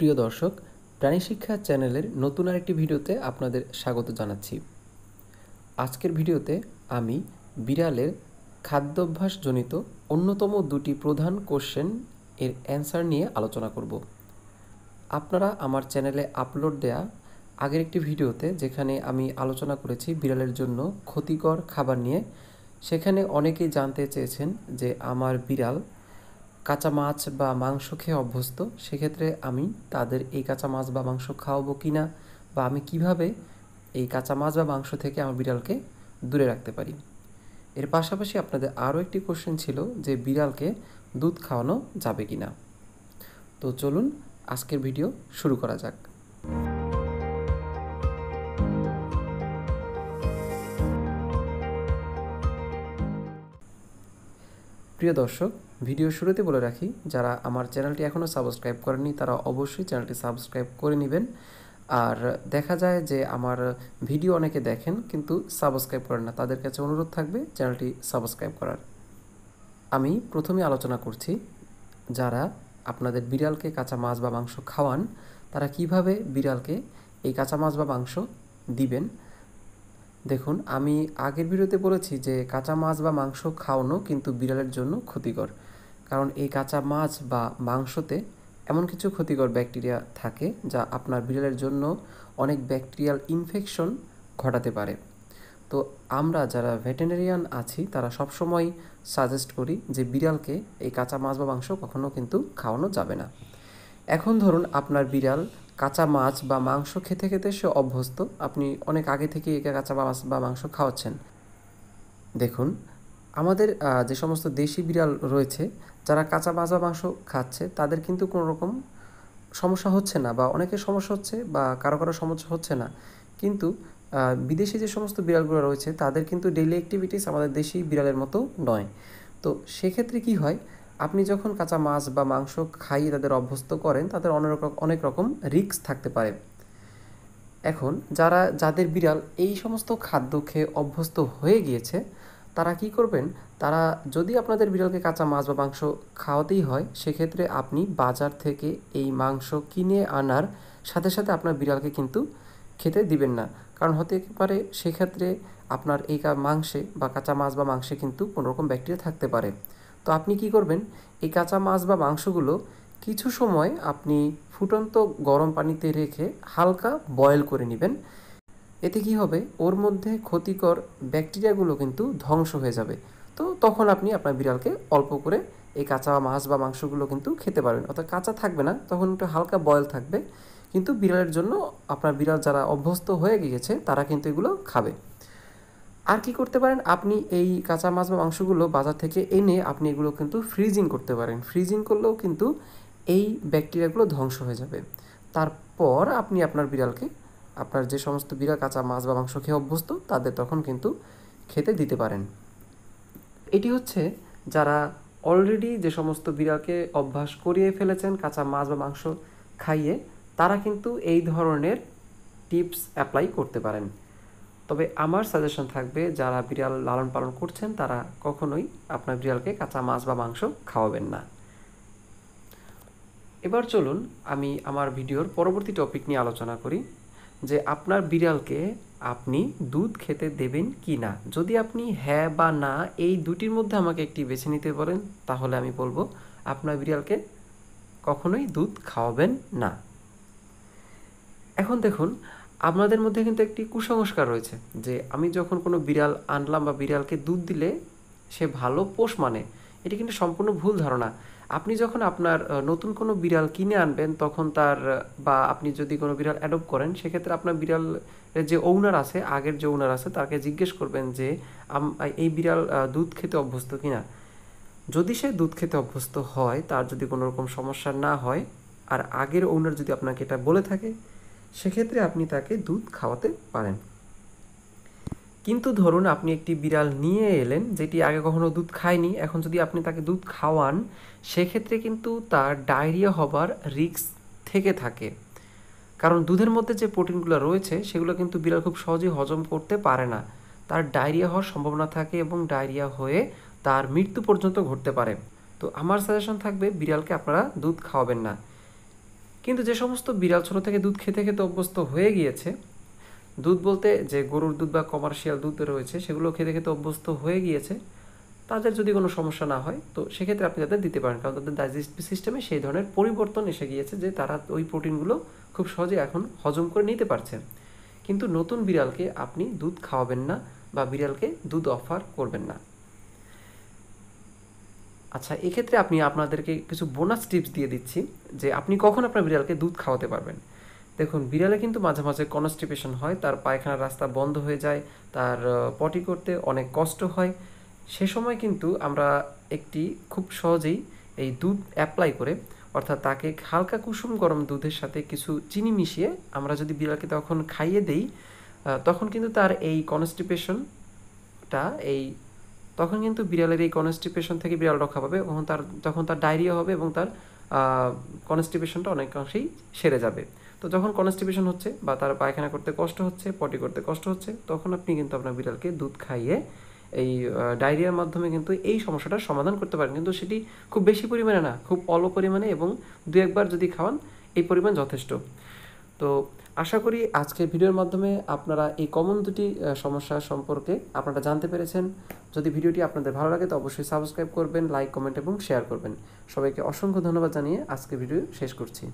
প্রিয় দর্শক প্রাণী শিক্ষা চ্যানেলের নতুন আরেকটি ভিডিওতে আপনাদের স্বাগত জানাচ্ছি আজকের ভিডিওতে আমি বিড়ালের খাদ্যাভ্যাসজনিত অন্যতম দুটি প্রধান কোশ্চেন এর অ্যান্সার নিয়ে আলোচনা করব আপনারা আমার চ্যানেলে আপলোড দেয়া আগের একটি ভিডিওতে যেখানে আমি আলোচনা করেছি বিড়ালের জন্য ক্ষতিকর খাবার নিয়ে সেখানে অনেকেই জানতে চেয়েছেন যে আমার বিড়াল কাঁচা মাছ বা মাংস খেয়ে অভ্যস্ত সেক্ষেত্রে আমি তাদের এই কাঁচা মাছ বা মাংস খাওয়াবো কি না বা আমি কিভাবে এই কাঁচা মাছ বা মাংস থেকে আমার বিড়ালকে দূরে রাখতে পারি এর পাশাপাশি আপনাদের আরও একটি কোশ্চেন ছিল যে বিড়ালকে দুধ খাওয়ানো যাবে কি না তো চলুন আজকের ভিডিও শুরু করা যাক প্রিয় দর্শক ভিডিও শুরুতে বলে রাখি যারা আমার চ্যানেলটি এখনও সাবস্ক্রাইব করেনি তারা অবশ্যই চ্যানেলটি সাবস্ক্রাইব করে নেবেন আর দেখা যায় যে আমার ভিডিও অনেকে দেখেন কিন্তু সাবস্ক্রাইব করেন না তাদের কাছে অনুরোধ থাকবে চ্যানেলটি সাবস্ক্রাইব করার আমি প্রথমে আলোচনা করছি যারা আপনাদের বিড়ালকে কাঁচা মাছ বা মাংস খাওয়ান তারা কিভাবে বিড়ালকে এই কাঁচা মাছ বা মাংস দিবেন দেখুন আমি আগের ভিডিওতে বলেছি যে কাঁচা মাছ বা মাংস খাওয়ানো কিন্তু বিড়ালের জন্য ক্ষতিকর কারণ এই কাঁচা মাছ বা মাংসতে এমন কিছু ক্ষতিকর ব্যাকটেরিয়া থাকে যা আপনার বিড়ালের জন্য অনেক ব্যাকটেরিয়াল ইনফেকশন ঘটাতে পারে তো আমরা যারা ভেটেরিনারিয়ান আছি তারা সবসময় সাজেস্ট করি যে বিড়ালকে এই কাঁচা মাছ বা মাংস কখনও কিন্তু খাওয়ানো যাবে না এখন ধরুন আপনার বিড়াল কাঁচা মাছ বা মাংস খেতে খেতে সে অভ্যস্ত আপনি অনেক আগে থেকে একে কাঁচা মাছ বা মাংস খাওয়াচ্ছেন দেখুন আমাদের যে সমস্ত দেশি বিড়াল রয়েছে যারা কাঁচা মাছ বা মাংস খাচ্ছে তাদের কিন্তু কোনো রকম সমস্যা হচ্ছে না বা অনেকের সমস্যা হচ্ছে বা কারো কারো সমস্যা হচ্ছে না কিন্তু বিদেশি যে সমস্ত বিড়ালগুলো রয়েছে তাদের কিন্তু ডেইলি অ্যাক্টিভিটিস আমাদের দেশি বিড়ালের মতো নয় তো সেক্ষেত্রে কি হয় আপনি যখন কাঁচা মাছ বা মাংস খাইয়ে তাদের অভ্যস্ত করেন তাদের অনেক অনেক রকম রিক্স থাকতে পারে এখন যারা যাদের বিড়াল এই সমস্ত খাদ্য খেয়ে অভ্যস্ত হয়ে গিয়েছে তারা কি করবেন তারা যদি আপনাদের বিড়ালকে কাঁচা মাছ বা মাংস খাওয়াতেই হয় সেক্ষেত্রে আপনি বাজার থেকে এই মাংস কিনে আনার সাথে সাথে আপনার বিড়ালকে কিন্তু খেতে দিবেন না কারণ হতে পারে সেক্ষেত্রে আপনার এই মাংসে বা কাঁচা মাছ বা মাংসে কিন্তু কোনোরকম ব্যাকটেরিয়া থাকতে পারে তো আপনি কি করবেন এই কাঁচা মাছ বা মাংসগুলো কিছু সময় আপনি ফুটন্ত গরম পানিতে রেখে হালকা বয়েল করে নেবেন এতে কি হবে ওর মধ্যে ক্ষতিকর ব্যাকটেরিয়াগুলো কিন্তু ধ্বংস হয়ে যাবে তো তখন আপনি আপনার বিড়ালকে অল্প করে এই কাঁচা মাছ বা মাংসগুলো কিন্তু খেতে পারবেন অর্থাৎ কাঁচা থাকবে না তখন একটু হালকা বয়েল থাকবে কিন্তু বিড়ালের জন্য আপনার বিড়াল যারা অভ্যস্ত হয়ে গিয়েছে তারা কিন্তু এগুলো খাবে আর কি করতে পারেন আপনি এই কাঁচা মাছ বা মাংসগুলো বাজার থেকে এনে আপনি এগুলো কিন্তু ফ্রিজিং করতে পারেন ফ্রিজিং করলেও কিন্তু এই ব্যাকটেরিয়াগুলো ধ্বংস হয়ে যাবে তারপর আপনি আপনার বিড়ালকে আপনার যে সমস্ত বিড়াল কাঁচা মাছ বা মাংস খেয়ে অভ্যস্ত তাদের তখন কিন্তু খেতে দিতে পারেন এটি হচ্ছে যারা অলরেডি যে সমস্ত বিড়ালকে অভ্যাস করিয়ে ফেলেছেন কাঁচা মাছ বা মাংস খাইয়ে তারা কিন্তু এই ধরনের টিপস অ্যাপ্লাই করতে পারেন তবে আমার সাজেশন থাকবে যারা বিড়াল লালন পালন করছেন তারা কখনোই আপনার বিড়ালকে কাঁচা মাছ বা মাংস খাওয়াবেন না এবার চলুন আমি আমার ভিডিওর পরবর্তী টপিক নিয়ে আলোচনা করি যে আপনার বিড়ালকে আপনি দুধ খেতে দেবেন কি না যদি আপনি হ্যাঁ বা না এই দুটির মধ্যে আমাকে একটি বেছে নিতে পারেন তাহলে আমি বলবো আপনার বিড়ালকে কখনোই দুধ খাওয়াবেন না এখন দেখুন আপনাদের মধ্যে কিন্তু একটি কুসংস্কার রয়েছে যে আমি যখন কোনো বিড়াল আনলাম বা বিড়ালকে দুধ দিলে সে ভালো পোষ মানে এটি কিন্তু সম্পূর্ণ ভুল ধারণা আপনি যখন আপনার নতুন কোনো বিড়াল কিনে আনবেন তখন তার বা আপনি যদি কোনো বিড়াল অ্যাডপ্ট করেন সেক্ষেত্রে আপনার বিড়াল যে ওনার আছে আগের যে ওনার আছে তাকে জিজ্ঞেস করবেন যে এই বিড়াল দুধ খেতে অভ্যস্ত কিনা যদি সে দুধ খেতে অভ্যস্ত হয় তার যদি কোনো রকম সমস্যা না হয় আর আগের ওনার যদি আপনাকে এটা বলে থাকে সেক্ষেত্রে আপনি তাকে দুধ খাওয়াতে পারেন কিন্তু ধরুন আপনি একটি বিড়াল নিয়ে এলেন যেটি আগে কখনো দুধ খায়নি এখন যদি আপনি তাকে দুধ খাওয়ান সেক্ষেত্রে কিন্তু তার ডায়রিয়া হবার রিস্ক থেকে থাকে কারণ দুধের মধ্যে যে প্রোটিনগুলো রয়েছে সেগুলো কিন্তু বিড়াল খুব সহজে হজম করতে পারে না তার ডায়রিয়া হওয়ার সম্ভাবনা থাকে এবং ডায়রিয়া হয়ে তার মৃত্যু পর্যন্ত ঘটতে পারে তো আমার সাজেশন থাকবে বিড়ালকে আপনারা দুধ খাওয়াবেন না কিন্তু যে সমস্ত বিড়াল ছোটো থেকে দুধ খেতে খেতে অভ্যস্ত হয়ে গিয়েছে দুধ বলতে যে গরুর দুধ বা কমার্শিয়াল দুধ রয়েছে সেগুলো খেতে খেতে অভ্যস্ত হয়ে গিয়েছে তাদের যদি কোনো সমস্যা না হয় তো সেক্ষেত্রে আপনি তাদের দিতে পারেন কারণ তাদের ডাইজেস্ট সিস্টেমে সেই ধরনের পরিবর্তন এসে গিয়েছে যে তারা ওই প্রোটিনগুলো খুব সহজে এখন হজম করে নিতে পারছে কিন্তু নতুন বিড়ালকে আপনি দুধ খাওয়াবেন না বা বিড়ালকে দুধ অফার করবেন না আচ্ছা এক্ষেত্রে আপনি আপনাদেরকে কিছু বোনাস টিপস দিয়ে দিচ্ছি যে আপনি কখন আপনার বিড়ালকে দুধ খাওয়াতে পারবেন দেখুন বিড়ালে কিন্তু মাঝে মাঝে কনস্টিপেশন হয় তার পায়খানার রাস্তা বন্ধ হয়ে যায় তার পটি করতে অনেক কষ্ট হয় সে সময় কিন্তু আমরা একটি খুব সহজেই এই দুধ অ্যাপ্লাই করে অর্থাৎ তাকে হালকা কুসুম গরম দুধের সাথে কিছু চিনি মিশিয়ে আমরা যদি বিড়ালকে তখন খাইয়ে দেই তখন কিন্তু তার এই কনস্টিপেশনটা এই তখন কিন্তু বিড়ালের এই কনস্টিপেশন থেকে বিড়াল রক্ষা পাবে এবং তার তখন তার ডায়রিয়া হবে এবং তার কনস্টিপেশনটা অনেকাংশেই সেরে যাবে তো যখন কনস্টিপেশন হচ্ছে বা তার পায়খানা করতে কষ্ট হচ্ছে পটি করতে কষ্ট হচ্ছে তখন আপনি কিন্তু আপনার বিড়ালকে দুধ খাইয়ে এই ডায়রিয়ার মাধ্যমে কিন্তু এই সমস্যাটার সমাধান করতে পারেন কিন্তু সেটি খুব বেশি পরিমাণে না খুব অল্প পরিমাণে এবং দু একবার যদি খাওয়ান এই পরিমাণ যথেষ্ট তো আশা করি আজকের ভিডিওর মাধ্যমে আপনারা এই কমন দুটি সমস্যা সম্পর্কে আপনারা জানতে পেরেছেন যদি ভিডিওটি আপনাদের ভালো লাগে তো অবশ্যই সাবস্ক্রাইব করবেন লাইক কমেন্ট এবং শেয়ার করবেন সবাইকে অসংখ্য ধন্যবাদ জানিয়ে আজকের ভিডিও শেষ করছি